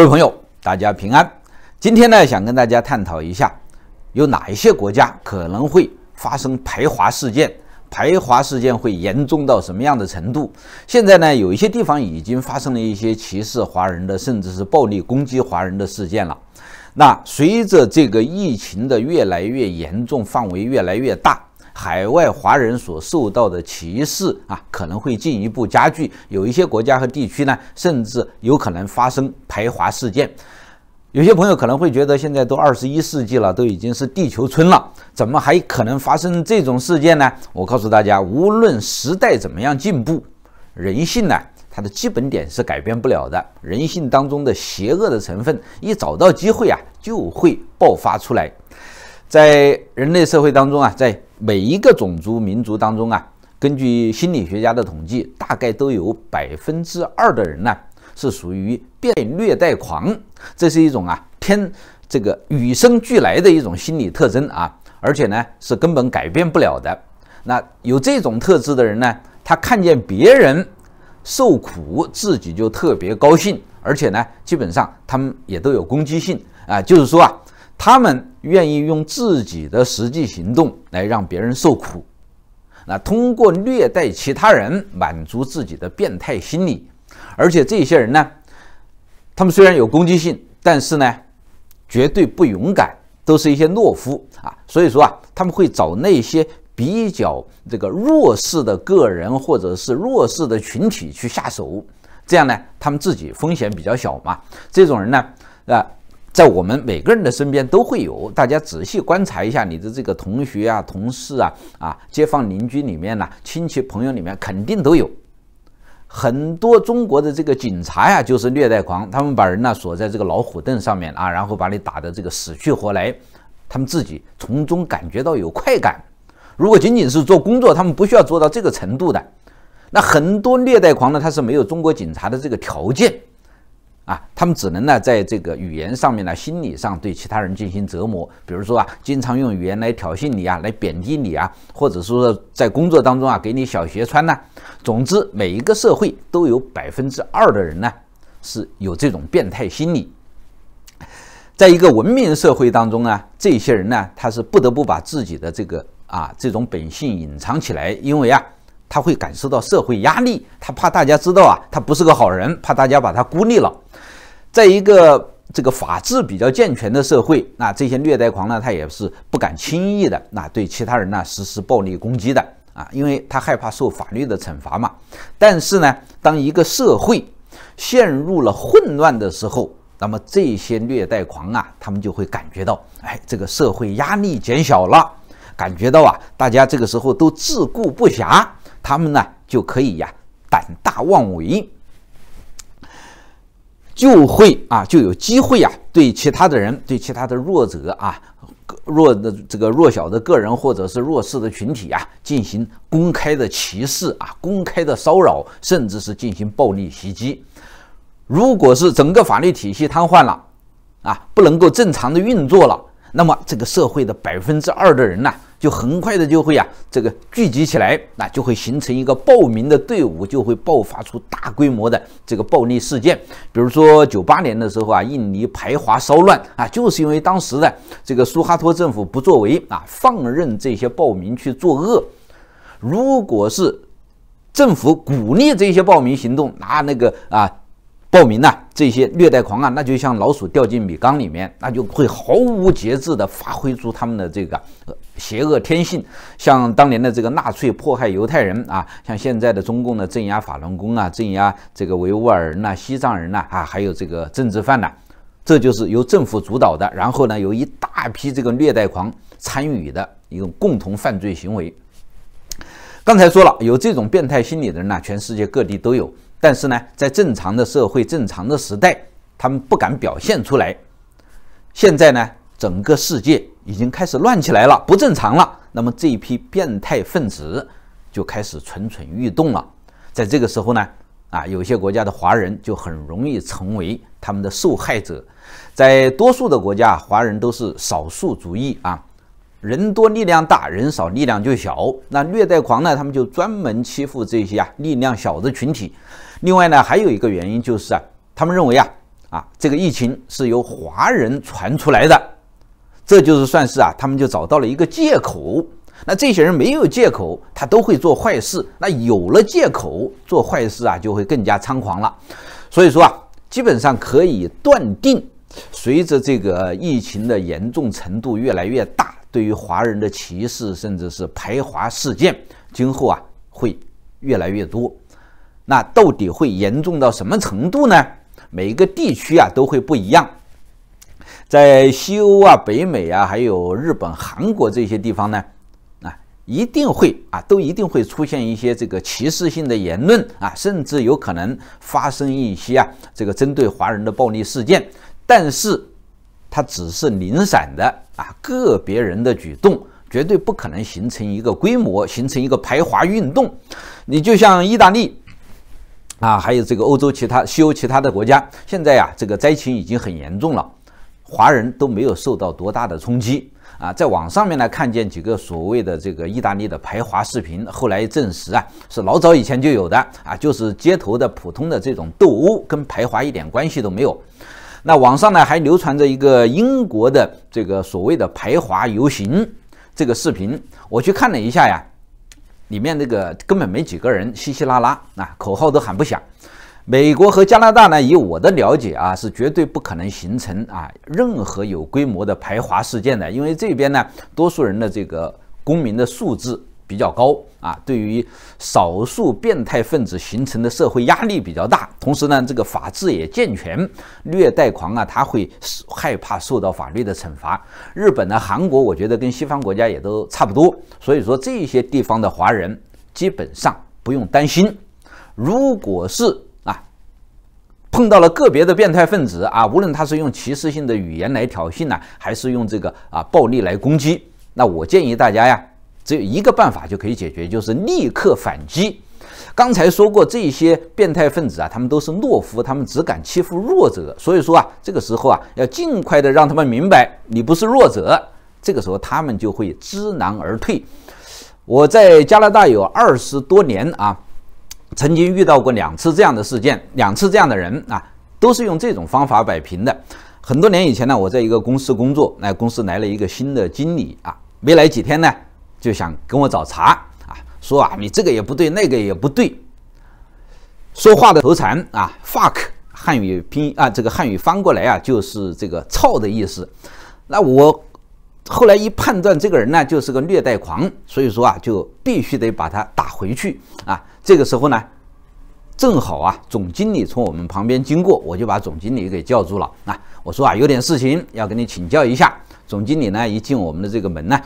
各位朋友，大家平安。今天呢，想跟大家探讨一下，有哪一些国家可能会发生排华事件？排华事件会严重到什么样的程度？现在呢，有一些地方已经发生了一些歧视华人的，甚至是暴力攻击华人的事件了。那随着这个疫情的越来越严重，范围越来越大。海外华人所受到的歧视啊，可能会进一步加剧。有一些国家和地区呢，甚至有可能发生排华事件。有些朋友可能会觉得，现在都二十一世纪了，都已经是地球村了，怎么还可能发生这种事件呢？我告诉大家，无论时代怎么样进步，人性呢，它的基本点是改变不了的。人性当中的邪恶的成分，一找到机会啊，就会爆发出来。在人类社会当中啊，在每一个种族民族当中啊，根据心理学家的统计，大概都有百分之二的人呢是属于变虐待狂，这是一种啊天这个与生俱来的一种心理特征啊，而且呢是根本改变不了的。那有这种特质的人呢，他看见别人受苦，自己就特别高兴，而且呢，基本上他们也都有攻击性啊，就是说啊。他们愿意用自己的实际行动来让别人受苦，那通过虐待其他人满足自己的变态心理。而且这些人呢，他们虽然有攻击性，但是呢，绝对不勇敢，都是一些懦夫啊。所以说啊，他们会找那些比较这个弱势的个人或者是弱势的群体去下手，这样呢，他们自己风险比较小嘛。这种人呢，啊。在我们每个人的身边都会有，大家仔细观察一下，你的这个同学啊、同事啊、啊街坊邻居里面呢，亲戚朋友里面肯定都有。很多中国的这个警察呀，就是虐待狂，他们把人呢锁在这个老虎凳上面啊，然后把你打的这个死去活来，他们自己从中感觉到有快感。如果仅仅是做工作，他们不需要做到这个程度的。那很多虐待狂呢，他是没有中国警察的这个条件。啊，他们只能呢，在这个语言上面呢，心理上对其他人进行折磨。比如说啊，经常用语言来挑衅你啊，来贬低你啊，或者说在工作当中啊，给你小鞋穿呢。总之，每一个社会都有百分之二的人呢，是有这种变态心理。在一个文明社会当中呢，这些人呢，他是不得不把自己的这个啊这种本性隐藏起来，因为啊。他会感受到社会压力，他怕大家知道啊，他不是个好人，怕大家把他孤立了。在一个这个法制比较健全的社会，那这些虐待狂呢，他也是不敢轻易的那对其他人呢实施暴力攻击的啊，因为他害怕受法律的惩罚嘛。但是呢，当一个社会陷入了混乱的时候，那么这些虐待狂啊，他们就会感觉到，哎，这个社会压力减小了，感觉到啊，大家这个时候都自顾不暇。他们呢就可以呀，胆大妄为，就会啊就有机会呀，对其他的人，对其他的弱者啊，弱的这个弱小的个人或者是弱势的群体啊，进行公开的歧视啊，公开的骚扰，甚至是进行暴力袭击。如果是整个法律体系瘫痪了啊，不能够正常的运作了，那么这个社会的百分之二的人呢？就很快的就会啊，这个聚集起来，那就会形成一个暴民的队伍，就会爆发出大规模的这个暴力事件。比如说九八年的时候啊，印尼排华骚乱啊，就是因为当时的这个苏哈托政府不作为啊，放任这些暴民去作恶。如果是政府鼓励这些暴民行动，拿那个啊暴民呐，这些虐待狂啊，那就像老鼠掉进米缸里面，那就会毫无节制地发挥出他们的这个。邪恶天性，像当年的这个纳粹迫害犹太人啊，像现在的中共的镇压法轮功啊，镇压这个维吾尔人呐、西藏人呐啊，还有这个政治犯呐，这就是由政府主导的，然后呢，有一大批这个虐待狂参与的一种共同犯罪行为。刚才说了，有这种变态心理的人呢，全世界各地都有，但是呢，在正常的社会、正常的时代，他们不敢表现出来。现在呢，整个世界。已经开始乱起来了，不正常了。那么这一批变态分子就开始蠢蠢欲动了。在这个时候呢，啊，有些国家的华人就很容易成为他们的受害者。在多数的国家，华人都是少数主义啊，人多力量大，人少力量就小。那虐待狂呢，他们就专门欺负这些啊力量小的群体。另外呢，还有一个原因就是啊，他们认为啊，啊，这个疫情是由华人传出来的。这就是算是啊，他们就找到了一个借口。那这些人没有借口，他都会做坏事。那有了借口，做坏事啊就会更加猖狂了。所以说啊，基本上可以断定，随着这个疫情的严重程度越来越大，对于华人的歧视甚至是排华事件，今后啊会越来越多。那到底会严重到什么程度呢？每一个地区啊都会不一样。在西欧啊、北美啊，还有日本、韩国这些地方呢，啊，一定会啊，都一定会出现一些这个歧视性的言论啊，甚至有可能发生一些啊，这个针对华人的暴力事件。但是，它只是零散的啊，个别人的举动，绝对不可能形成一个规模，形成一个排华运动。你就像意大利啊，还有这个欧洲其他西欧其他的国家，现在啊，这个灾情已经很严重了。华人都没有受到多大的冲击啊，在网上面呢看见几个所谓的这个意大利的排华视频，后来证实啊是老早以前就有的啊，就是街头的普通的这种斗殴，跟排华一点关系都没有。那网上呢还流传着一个英国的这个所谓的排华游行这个视频，我去看了一下呀，里面那个根本没几个人，稀稀拉拉啊，口号都喊不响。美国和加拿大呢？以我的了解啊，是绝对不可能形成啊任何有规模的排华事件的。因为这边呢，多数人的这个公民的素质比较高啊，对于少数变态分子形成的社会压力比较大。同时呢，这个法制也健全，虐待狂啊，他会害怕受到法律的惩罚。日本呢，韩国，我觉得跟西方国家也都差不多。所以说，这些地方的华人基本上不用担心。如果是，碰到了个别的变态分子啊，无论他是用歧视性的语言来挑衅呢，还是用这个啊暴力来攻击，那我建议大家呀，只有一个办法就可以解决，就是立刻反击。刚才说过，这些变态分子啊，他们都是懦夫，他们只敢欺负弱者，所以说啊，这个时候啊，要尽快的让他们明白你不是弱者，这个时候他们就会知难而退。我在加拿大有二十多年啊。曾经遇到过两次这样的事件，两次这样的人啊，都是用这种方法摆平的。很多年以前呢，我在一个公司工作，那公司来了一个新的经理啊，没来几天呢，就想跟我找茬啊，说啊你这个也不对，那个也不对，说话的头残啊 fuck，汉语拼啊这个汉语翻过来啊就是这个操的意思，那我。后来一判断，这个人呢就是个虐待狂，所以说啊，就必须得把他打回去啊。这个时候呢，正好啊，总经理从我们旁边经过，我就把总经理给叫住了啊。我说啊，有点事情要跟你请教一下。总经理呢，一进我们的这个门呢，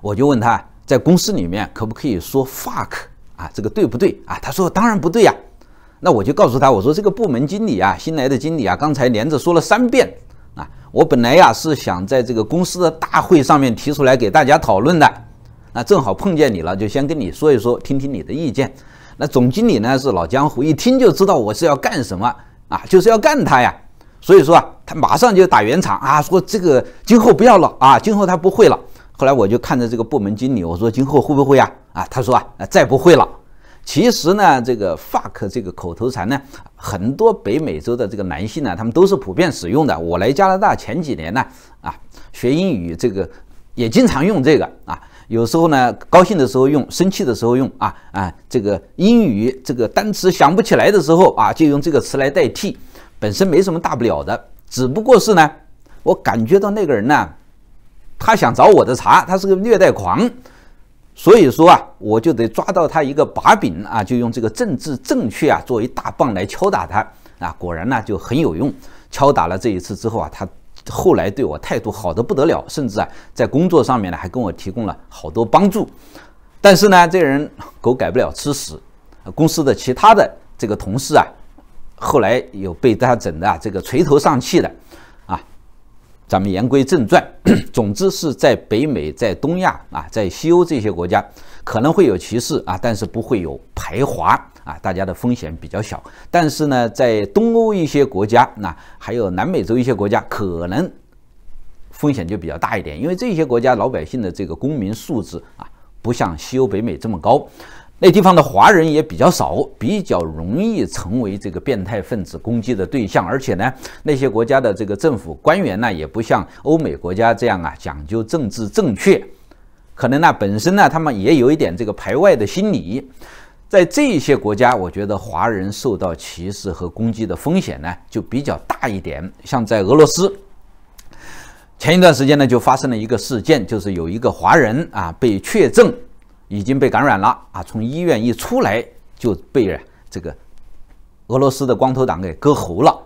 我就问他在公司里面可不可以说 fuck 啊？这个对不对啊？他说当然不对呀。那我就告诉他，我说这个部门经理啊，新来的经理啊，刚才连着说了三遍。啊，我本来呀是想在这个公司的大会上面提出来给大家讨论的，那正好碰见你了，就先跟你说一说，听听你的意见。那总经理呢是老江湖，一听就知道我是要干什么啊，就是要干他呀。所以说啊，他马上就打圆场啊，说这个今后不要了啊，今后他不会了。后来我就看着这个部门经理，我说今后会不会呀？啊，他说啊，再不会了。其实呢，这个 “fuck” 这个口头禅呢，很多北美洲的这个男性呢，他们都是普遍使用的。我来加拿大前几年呢，啊，学英语这个也经常用这个啊，有时候呢高兴的时候用，生气的时候用啊啊，这个英语这个单词想不起来的时候啊，就用这个词来代替，本身没什么大不了的，只不过是呢，我感觉到那个人呢，他想找我的茬，他是个虐待狂。所以说啊，我就得抓到他一个把柄啊，就用这个政治正确啊作为大棒来敲打他啊。果然呢，就很有用。敲打了这一次之后啊，他后来对我态度好的不得了，甚至啊在工作上面呢还跟我提供了好多帮助。但是呢，这人狗改不了吃屎，公司的其他的这个同事啊，后来有被他整的啊，这个垂头丧气的。咱们言归正传，总之是在北美、在东亚啊，在西欧这些国家可能会有歧视啊，但是不会有排华啊，大家的风险比较小。但是呢，在东欧一些国家，那还有南美洲一些国家，可能风险就比较大一点，因为这些国家老百姓的这个公民素质啊，不像西欧、北美这么高。那地方的华人也比较少，比较容易成为这个变态分子攻击的对象。而且呢，那些国家的这个政府官员呢，也不像欧美国家这样啊，讲究政治正确，可能呢，本身呢，他们也有一点这个排外的心理。在这些国家，我觉得华人受到歧视和攻击的风险呢，就比较大一点。像在俄罗斯，前一段时间呢，就发生了一个事件，就是有一个华人啊，被确诊。已经被感染了啊！从医院一出来就被这个俄罗斯的光头党给割喉了。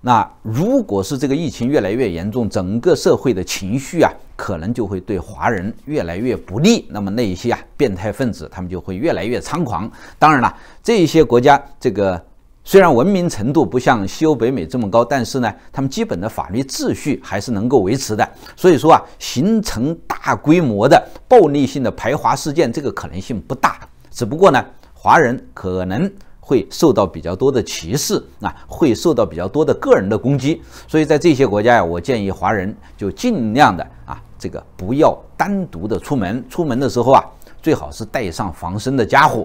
那如果是这个疫情越来越严重，整个社会的情绪啊，可能就会对华人越来越不利。那么那一些啊变态分子，他们就会越来越猖狂。当然了，这一些国家这个。虽然文明程度不像西欧北美这么高，但是呢，他们基本的法律秩序还是能够维持的。所以说啊，形成大规模的暴力性的排华事件，这个可能性不大。只不过呢，华人可能会受到比较多的歧视啊，会受到比较多的个人的攻击。所以在这些国家呀，我建议华人就尽量的啊，这个不要单独的出门。出门的时候啊，最好是带上防身的家伙。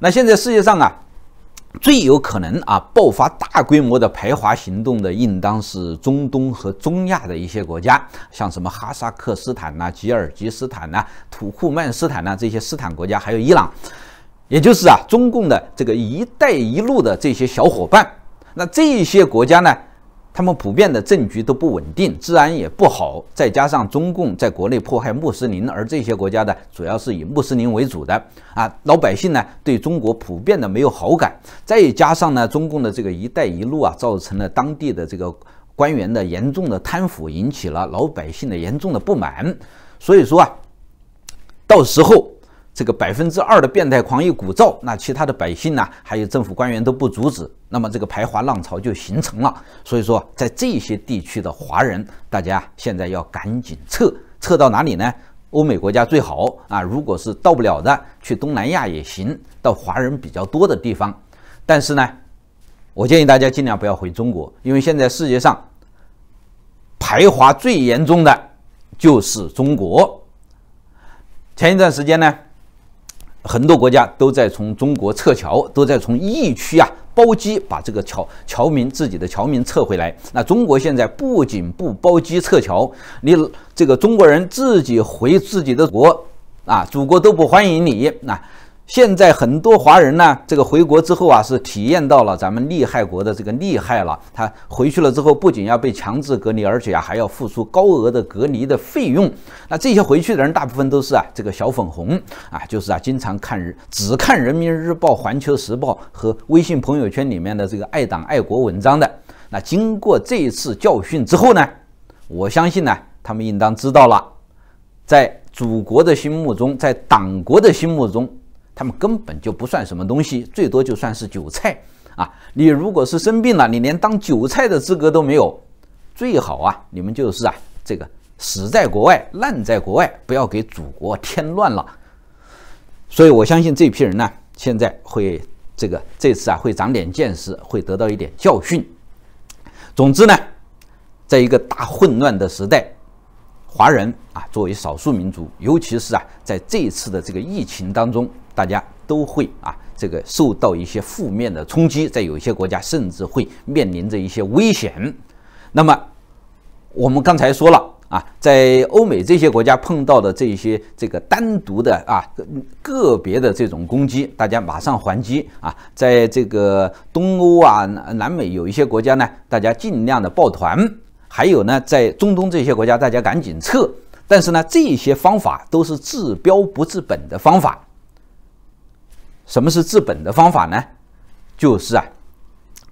那现在世界上啊。最有可能啊爆发大规模的排华行动的，应当是中东和中亚的一些国家，像什么哈萨克斯坦呐、吉尔吉斯坦呐、土库曼斯坦呐这些斯坦国家，还有伊朗，也就是啊中共的这个“一带一路”的这些小伙伴，那这些国家呢？他们普遍的政局都不稳定，治安也不好，再加上中共在国内迫害穆斯林，而这些国家呢主要是以穆斯林为主的啊，老百姓呢对中国普遍的没有好感，再加上呢中共的这个“一带一路”啊，造成了当地的这个官员的严重的贪腐，引起了老百姓的严重的不满，所以说啊，到时候。这个百分之二的变态狂一鼓噪，那其他的百姓呢，还有政府官员都不阻止，那么这个排华浪潮就形成了。所以说，在这些地区的华人，大家现在要赶紧撤，撤到哪里呢？欧美国家最好啊，如果是到不了的，去东南亚也行，到华人比较多的地方。但是呢，我建议大家尽量不要回中国，因为现在世界上排华最严重的就是中国。前一段时间呢。很多国家都在从中国撤侨，都在从疫区啊包机把这个侨侨民自己的侨民撤回来。那中国现在不仅不包机撤侨，你这个中国人自己回自己的国，啊，祖国都不欢迎你，那。现在很多华人呢，这个回国之后啊，是体验到了咱们厉害国的这个厉害了。他回去了之后，不仅要被强制隔离，而且啊还要付出高额的隔离的费用。那这些回去的人，大部分都是啊这个小粉红啊，就是啊经常看只看《人民日报》《环球时报》和微信朋友圈里面的这个爱党爱国文章的。那经过这一次教训之后呢，我相信呢，他们应当知道了，在祖国的心目中，在党国的心目中。他们根本就不算什么东西，最多就算是韭菜啊！你如果是生病了，你连当韭菜的资格都没有。最好啊，你们就是啊，这个死在国外，烂在国外，不要给祖国添乱了。所以我相信这批人呢，现在会这个这次啊，会长点见识，会得到一点教训。总之呢，在一个大混乱的时代，华人啊作为少数民族，尤其是啊在这一次的这个疫情当中。大家都会啊，这个受到一些负面的冲击，在有些国家甚至会面临着一些危险。那么我们刚才说了啊，在欧美这些国家碰到的这些这个单独的啊个个别的这种攻击，大家马上还击啊。在这个东欧啊、南美有一些国家呢，大家尽量的抱团。还有呢，在中东这些国家，大家赶紧撤。但是呢，这些方法都是治标不治本的方法。什么是治本的方法呢？就是啊，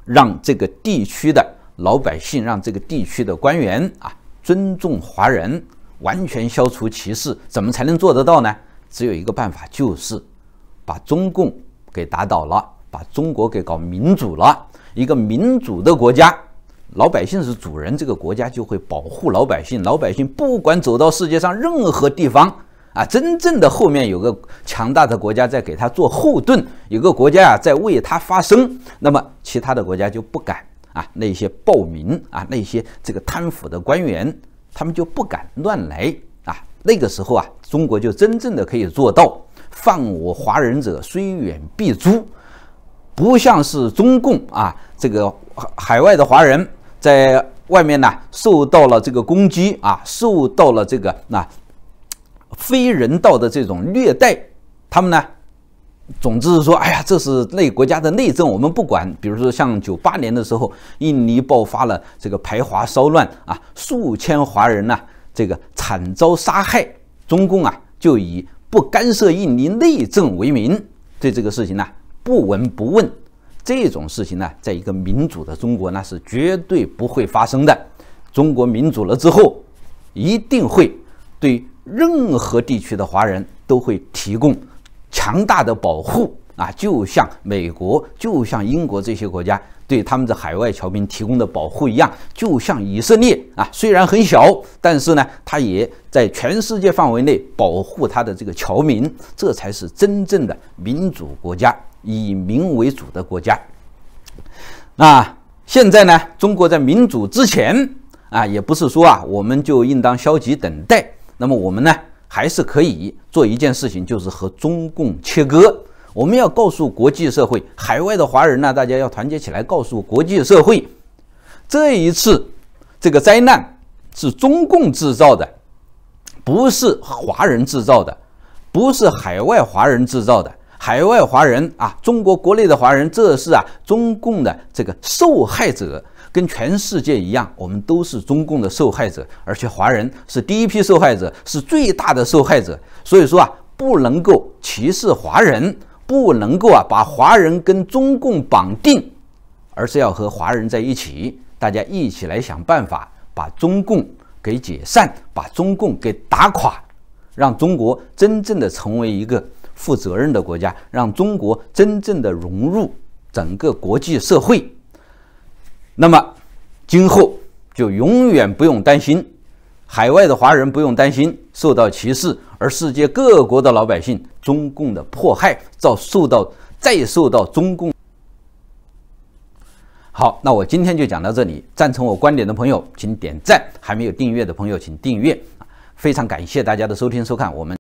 让这个地区的老百姓，让这个地区的官员啊，尊重华人，完全消除歧视。怎么才能做得到呢？只有一个办法，就是把中共给打倒了，把中国给搞民主了。一个民主的国家，老百姓是主人，这个国家就会保护老百姓。老百姓不管走到世界上任何地方。啊，真正的后面有个强大的国家在给他做后盾，有个国家啊在为他发声，那么其他的国家就不敢啊，那些暴民啊，那些这个贪腐的官员，他们就不敢乱来啊。那个时候啊，中国就真正的可以做到“犯我华人者，虽远必诛”，不像是中共啊，这个海外的华人在外面呢受到了这个攻击啊，受到了这个那。非人道的这种虐待，他们呢，总之是说，哎呀，这是那国家的内政，我们不管。比如说，像九八年的时候，印尼爆发了这个排华骚乱啊，数千华人呢，这个惨遭杀害。中共啊，就以不干涉印尼内政为名，对这个事情呢不闻不问。这种事情呢，在一个民主的中国那是绝对不会发生的。中国民主了之后，一定会对。任何地区的华人都会提供强大的保护啊，就像美国、就像英国这些国家对他们的海外侨民提供的保护一样，就像以色列啊，虽然很小，但是呢，它也在全世界范围内保护它的这个侨民，这才是真正的民主国家，以民为主的国家。那现在呢，中国在民主之前啊，也不是说啊，我们就应当消极等待。那么我们呢，还是可以做一件事情，就是和中共切割。我们要告诉国际社会，海外的华人呢，大家要团结起来，告诉国际社会，这一次这个灾难是中共制造的，不是华人制造的，不是海外华人制造的，海外华人啊，中国国内的华人，这是啊中共的这个受害者。跟全世界一样，我们都是中共的受害者，而且华人是第一批受害者，是最大的受害者。所以说啊，不能够歧视华人，不能够啊把华人跟中共绑定，而是要和华人在一起，大家一起来想办法，把中共给解散，把中共给打垮，让中国真正的成为一个负责任的国家，让中国真正的融入整个国际社会。那么，今后就永远不用担心海外的华人不用担心受到歧视，而世界各国的老百姓，中共的迫害遭受到再受到中共。好，那我今天就讲到这里。赞成我观点的朋友，请点赞；还没有订阅的朋友，请订阅。非常感谢大家的收听收看。我们。